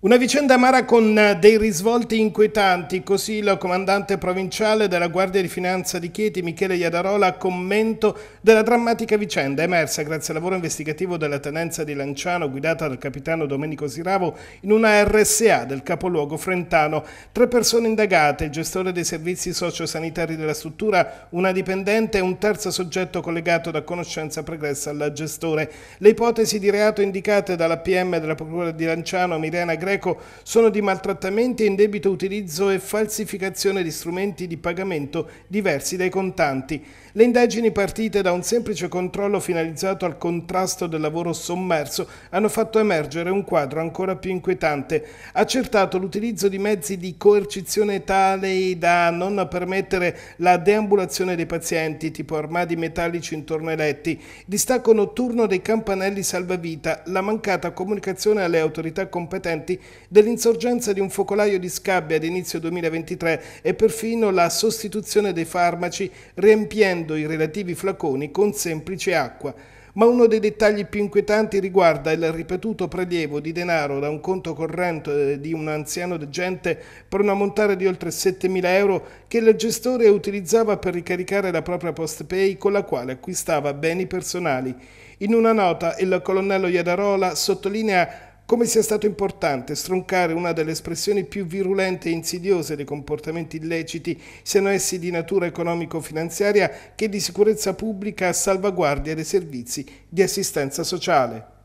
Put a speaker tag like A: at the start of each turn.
A: Una vicenda amara con eh, dei risvolti inquietanti, così il comandante provinciale della Guardia di Finanza di Chieti, Michele Iadarola, a commento della drammatica vicenda emersa grazie al lavoro investigativo della tenenza di Lanciano guidata dal capitano Domenico Siravo in una RSA del capoluogo frentano. Tre persone indagate, il gestore dei servizi sociosanitari della struttura, una dipendente e un terzo soggetto collegato da conoscenza pregressa al gestore. Le ipotesi di reato indicate dalla PM della Procura di Lanciano, Mirena Gre Greco sono di maltrattamenti e indebito utilizzo e falsificazione di strumenti di pagamento diversi dai contanti. Le indagini partite da un semplice controllo finalizzato al contrasto del lavoro sommerso hanno fatto emergere un quadro ancora più inquietante, accertato l'utilizzo di mezzi di coercizione tali da non permettere la deambulazione dei pazienti, tipo armadi metallici intorno ai letti, distacco notturno dei campanelli salvavita, la mancata comunicazione alle autorità competenti dell'insorgenza di un focolaio di scabbia ad inizio 2023 e perfino la sostituzione dei farmaci riempiendo i relativi flaconi con semplice acqua ma uno dei dettagli più inquietanti riguarda il ripetuto prelievo di denaro da un conto corrente eh, di un anziano degente per un ammontare di oltre 7.000 euro che il gestore utilizzava per ricaricare la propria PostPay con la quale acquistava beni personali. In una nota il colonnello Iadarola sottolinea come sia stato importante stroncare una delle espressioni più virulente e insidiose dei comportamenti illeciti, siano essi di natura economico-finanziaria che di sicurezza pubblica a salvaguardia dei servizi di assistenza sociale.